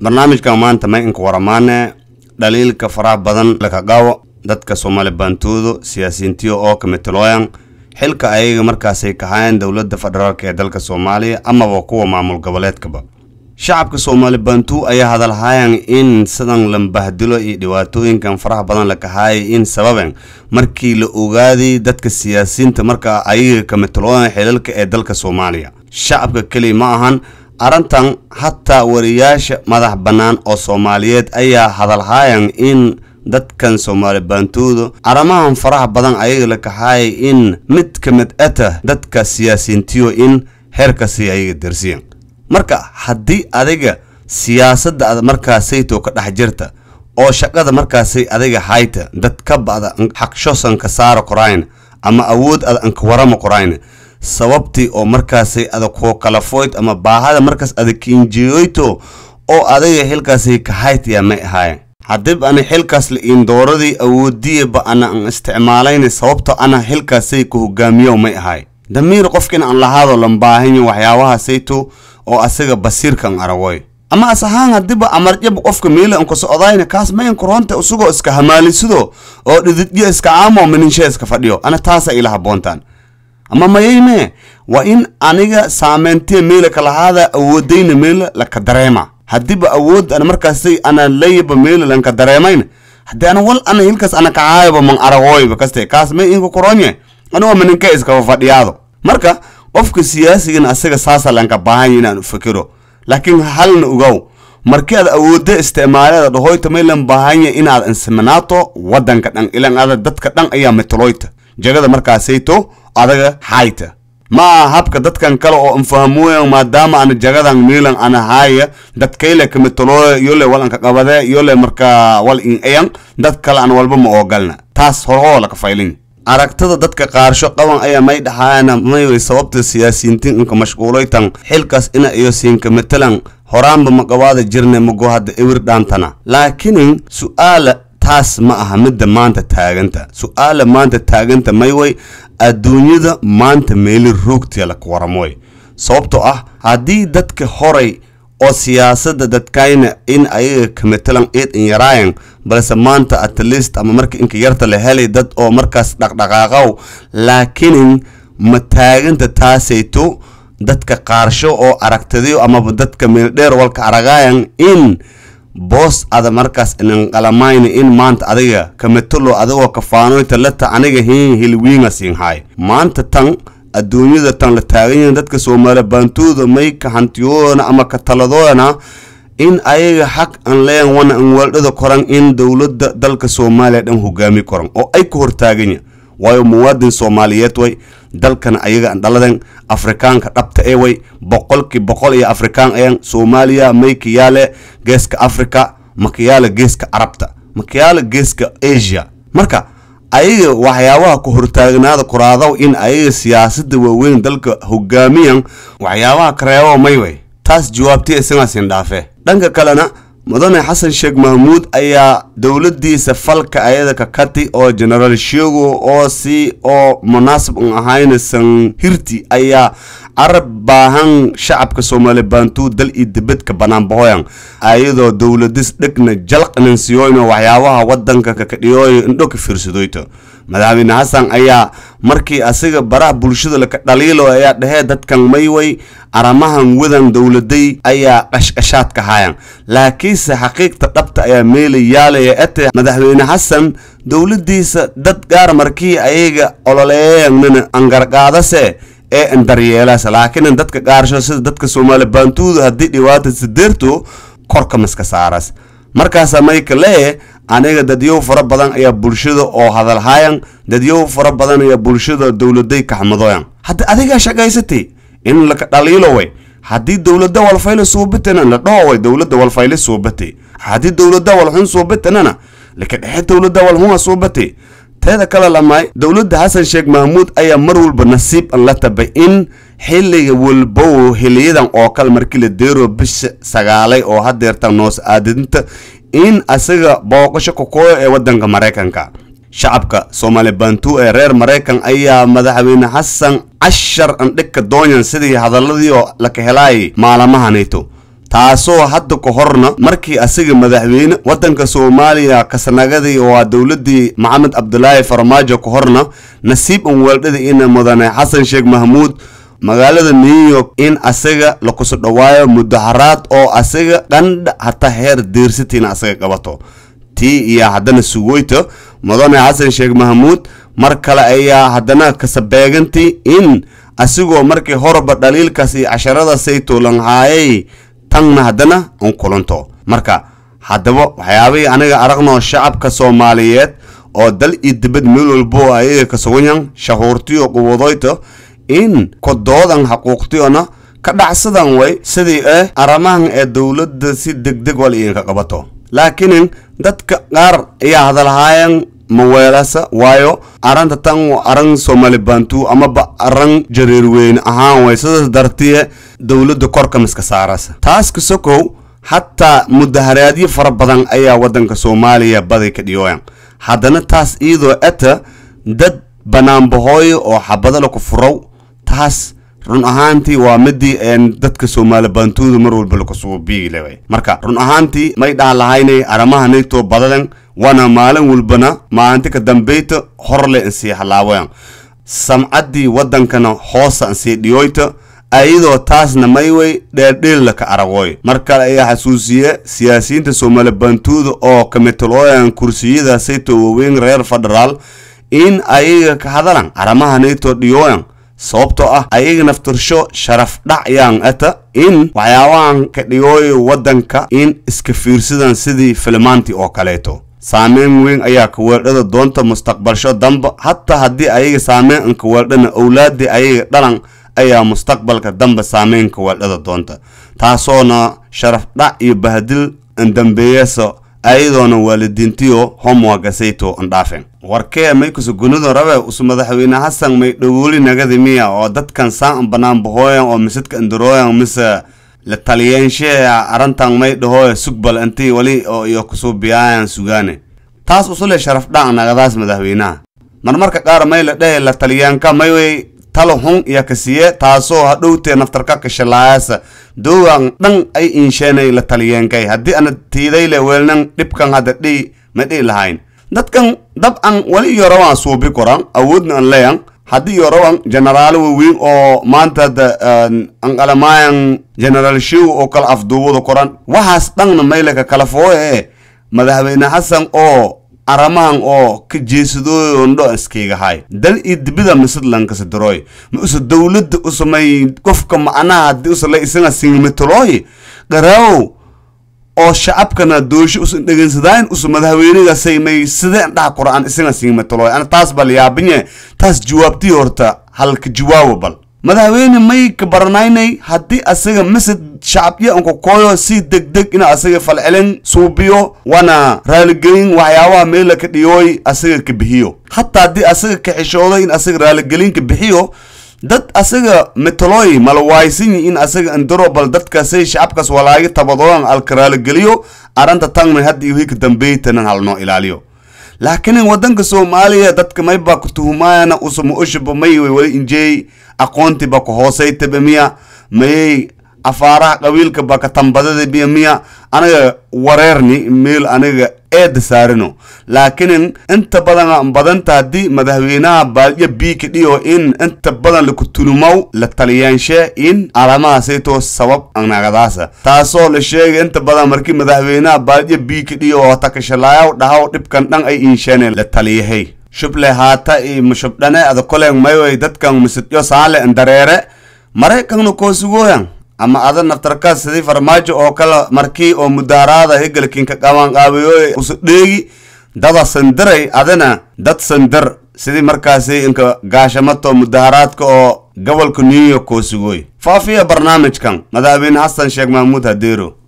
barnaamijkan maanta maynka waramaane dhaliilka faraha badan lakagaawo dadka soomaali baantoodo siyaasiintiyo oo kamitalooyan xilka ayaga markaasay kahaayeen dowladda federaalk ee dalka soomaaliya amaba kuwa maamul goboleedkaba shacabka soomaali baantuu ayaa hadalhayan in sidan lambahdilo iyo dhibaatooyinkan faraha badan lakahaaya in sababen markii la ogaaday dadka siyaasiinta marka ayaga kamitalooyan xilalka ee dalka soomaaliya shacabka keliya ma ahan arrintan hataa wariyaasha madax bannaan oo soomaaliyeed ayaa hadalhaayan in dadkan soomaali baantooda arrimahan faraha badan ayaga la kaxaayay in mid ka mid ata dadka siyaasiintiyo in heerkasi ayaga dersiyan marka haddii adiga siyaasadda ad markaasayto ka dhex jirta oo shaqada markaasay adiga hayta dadkaba ada xaqshosan ka saara korayna ama awood ad anka warama qorayna sababtii oo markaasay adag kalafoyd ama baahada markaas adag kinjiyoyto oo adaya xilkaasay kahaytiya may ahaay haddib ana xilkaas la-iin dooradii awoodiyaba ana an isticmaalayna sababto ana xilkaasay ka hogaamiyow may ahay damiir qofkin aan lahaado lambaahinyo waxyaabahaasayto oo asaga basiirkan aragoy ama as ahaan haddiba amarjaba qofka meela anku socdayna kaas mayan koronta isagoo iska hamaalisido oo dhididyo iska caamo maninshe iska fadhiyo ana taasa ila haboontaan ama mayayme waa in aniga saameyntee meyla kalahaada awoodayna meyla laka dareema haddiiba awood ana markaasay ana layaba meyla lanka dareemayn haddii ana wal ana hilkaas ana kacaayaba man aragooyba kaste kaas may inka koronye anuga maninka iskaba fadhiyaado marka qofka siyaasigana asaga saasa lanka baahan inaan u fikiro laakiin halna ogow markii aad awoodda isticmaaleeda dhahoyta maylan baahanya inaad insiminaato waddanka dhan ilan aada dadka dhan ayaa metoloyta jagada markaasayto adaga haayta ma aha habka dadkan kale oo anfahamuyan maadaama ana jagadan milan ana haaya dadkayle kamitolooya yole wal anka qabade yole marka wal in eyan dad kale an walba ma ogalna taas horhoola laka faylin aragtada dadka qaarsho qaban ayaa may dhaxaana mayway sababta siyaasiyiintiin inka mashquulaytan xilkaas ina iyo siinka metelan horaanba maqabaada jirne mago hadda ewir dhaantana laakinin su'aala taas ma aha midda maanta taaganta su-aala maanta taaganta mayway adduunyada maanta meeli ruugteela ku waramoy sababtoo ah haddii dadka horay oo siyaasadda dadkayna in ayaga kamatalan eed in yaraayan balse maanta atlist ama marka inka yarta la helay dad oo markaas dhaqdhaqaaqow laakiin ma taaganta taasayto dadka qaarsho oo aragtadiyo amaba dadka meeldheer walka aragayan in boos ada markaas qalamayn in maanta adiga kamatalo adagoo kafaanoyta lata aniga hiin hilwiinga siinhay maanta tan adduunyada tan la taagan yahin dadka soomaaliya baantooda may ka hantiyoodana ama ka taladoodana in ayaga xaq aan leeyan wana an weeldhada koran in dowladda dalka soomaaliya dhan hogaami koran oo ay ka hortaagan yahin waayo muwaadin soomaaliyeed way dalkan ayaga dhaladan afrikaanka dhabta ee way boqolkii boqol iyo afrikaan ayan soomaaliya maykiyaale geeska africa makiyaale geeska carabta makiyaale geeska asia marka ayaga waxyaabaha ku hortaagnaada kuraadow in ayaga siyaasada waaweyn dalka hogaamiyan waxyaabaha kareebo mayway taas jawaabtay isagaasin dhaafe dhanka kalena mudane xasan sheekh mahmuud ayaa dowladiisa falka ayada ka kati oo jenaraal sheego oo si oo munaasib un ahayna san hirti ayaa carab baahan shacabka soomaali baantuu dal iyo dibadka banaanbahoyan ayadoo dowladis dhegna jalqnan siyoyno waxyaabaha wadanka kakadhiyooyo indho ka fiirsadoyto madaxweyne xasan ayaa markii asiga baraha bulshada laka dhaliilo ayaa dhahee dadkan mayway aramahan wadan dowladay ayaa qashqashaad hayan laakiinse xaqiiqta dhabta ayaa meelayaalaya ete madaxweyne xasan dowladiisa dad gaar markii ayaga ololeeyanana angargaadase ee an daryeelaas laakiinan dadka qaarsho sida dadka soomaali baantuudu haddii dhibaata sideerto korka maska saaras markaasa mayka lee aniga dadyow fara badan ayaa bulshada oo hadalhayan dadyow fara badan ayaa bulshada dowladay kaxmadooyan hadda adigaa shaqaysatay in laka dhaliilo way haddii dowlada walfayle suubatana la dhahoway dowlada walfayle suubate haddii dowlada walxun suubatanana laka dhexe dowlada walxunha suubate teeda kale lamaay dowladda xasan sheekh mahmuud ayaa mar walba nasiib an la tabay in xilliga walbow xiliyadan oo kale markii la deero bisha sagaalay oo hadeerta noos aadinta in asaga booqasho kokooyo ee waddanka maraykanka shacabka soomaali bantu ee reer maraykan ayaa madaxweyne xasan cashar andhigka doonyan sidii hadaladii oo la kahelaayay maalamanayto taasoo hadda ka horna markii asaga madaxweyne waddanka soomaaliya kasanagadii waa dowladii maxamed cabdulaahi farmaajo ka horna nasiib unweeldhada ina mudane xasan sheekh mahmuud magaalada new york in asaga la kuso dhowaayo mudaaharaad oo asaga qandha hataa heer deersatiina asaga qabato tii iyo haddana sugoyto mudane xasan sheekh mahamuud mar kale ayaa haddana kasabeegantii in asigoo markii horeba dhaliilkaas iyo casharadaasay tuulanhaayay tanna haddana un kulanto marka haddaba waxyaabihii aniga aragnoo shacabka soomaaliyeed oo dal iyo dibad meel walbo ayaga ka sugan suganyan shahuurtiyo quwadoyto in kodoodan xaquuqtiyona ka dhacsadan way sidii eh arrimahan ee dowladda si degdeg wal iinka qabato laakiin dadka qaar ayaa hadalhaayeen maweelasa waayo aranta tan wa aran somali bantu amaba aran jareerweyne ahaan way sidaas dartiye dowladda korkamiska saarasa taaska sokow xataa mudaharaadyo fara badan ayaa waddanka soomaaliya baday ka dhiyooyan haddana taas iyadoo eta dad banaanbahooyo oo xabadala ku furow taas run ahaantii waa midii dadka soomaali baantuuda mar walba lakasoo biigilaa marka run ahaantii may dhaha lahaynay arrimaha naytoo badadan waana maalin walbana maalinti ka dambeyta horle insii halaawayan samcaddii waddankana hoosa insii dhiyoyta ayadoo taasna maywey dheerdheella ka aragooy mar kale ayaa xasuusiye siyaasiyiinta soomaali baantuuda oo kamitaloyan kursiyada sayto waaweyn reer federaal in ayaga ka hadalan arrimaha naytoo dhiyoyan sababtoo ah ayaga naftirsho sharaf dhacyaan ata in waxyaabahan ka dhigooyo waddanka in iska fiirsadaan sidii filmaantii oo kaleeto saameyn weyn ayaa ka kaweerdhada doonta mustaqbalsho damba hataa haddii ayaga saameyn an kaweerdhana owlaadii ayaga dhalan ayaa mustaqbalka damba saameyn ka kaweerdhada doonta taasoona sharaf dhac iyo bahadil an dambeeyeysa ayadoona waalidiintiyo homoagasayto andhaafen warkee maykuso gunido rabe usu madaxweyne hasan may dhawooli miya oo dadkan saan banaan bahooyan oo misadka andarooyan mise la taliyeenshea arrantan may dhahoy sugbal intii wali oo iyo biyaayan sugaane taas usule sharaf dhac nagadaas madaxweynaha marmarka qaar may la dhehe la taliyaanka maywey talo xun iyo kasiye taasoo hadhowtee naftarkaka shalaasa doogan dhan ay inshanay la taliyeenkay haddii ana tiidayle weelnan dhibkan hadda dhii ma dhii lahayn dadkan dab an wali yorawan suubi koran awoodna an leyan haddii yorawan jenaraalo waweyn oo maanta eh, an alamayan jenaraal shiw oo kala afduuwada koran waxaas dhanna maylaka kala fooe madaxweyne xasan oo aramahan oo ka jeesadooy oon dho iskaygahay dal iyo dibida misadlankasidorooy ma usa dowladda usamay qofka macnaha haddii usa la isana singimatolooy qaraawow oo shacabkana doosho usan dhegeynsadayn usa madaxweynaga saymay sideen dhaha quraan isana singimatolooy ana taas bal yaabinye taas jawaabtii horta halka jawaabo bal madaxweyne mayka baranaynay haddii asaga masad shacabyo ankokoyo si deg deg ina asaga falcelin suubiyo waana raaligelin waxyaabaha meela ka dhiyooy asaga ka bixiyo hataa haddii asaga ka xishooday in asaga raaligelin ka bixiyo dad asaga metaloy malawaysanyi in asaga indaro bal dadkaasay shacabkaas walaaga tabadoodan alka raaligeliyo aranta tanna hadda iyo ka dambeeytanan halnoo ilaaliyo laakiin wadanka soomaaliya dadka mayba ku tuhumaana usuma ushiba mayway wali injeey aqoontiba ku hoosaytaba miya mayay afaaraha qabiilkaba ka tambadada biya miya anaga wareerni meel anaga eeda saarino laakiin inta badan badanta haddii madaxweynaha baadiya biiki dhiyo in inta badan laku tulumow la taliyaanshe in alamahaasaytoo sabab anagadaasa taasoo la sheegay inta badan markii madaxweynaha baadiya k dhiyo oo takashalayaw dhahaw dhibkan dhan ay inshane la taliyahay shuble haata i mashubdhane ada mayway dadkan misidyo saale ndareere maraykanna koosugooyan ama ada naftarkaas sidii farmaajo oo kale markii oo mudaaraada hegelkinka qabaanqaabiyo usudheegi dada sandiray adana dad sandar sidii markaasi inka gaashamato mudaaraadka oo gobolka new york koo sugoy faafiya barnaamijkan madaxweyne xasan sheekh maxamuud hadeero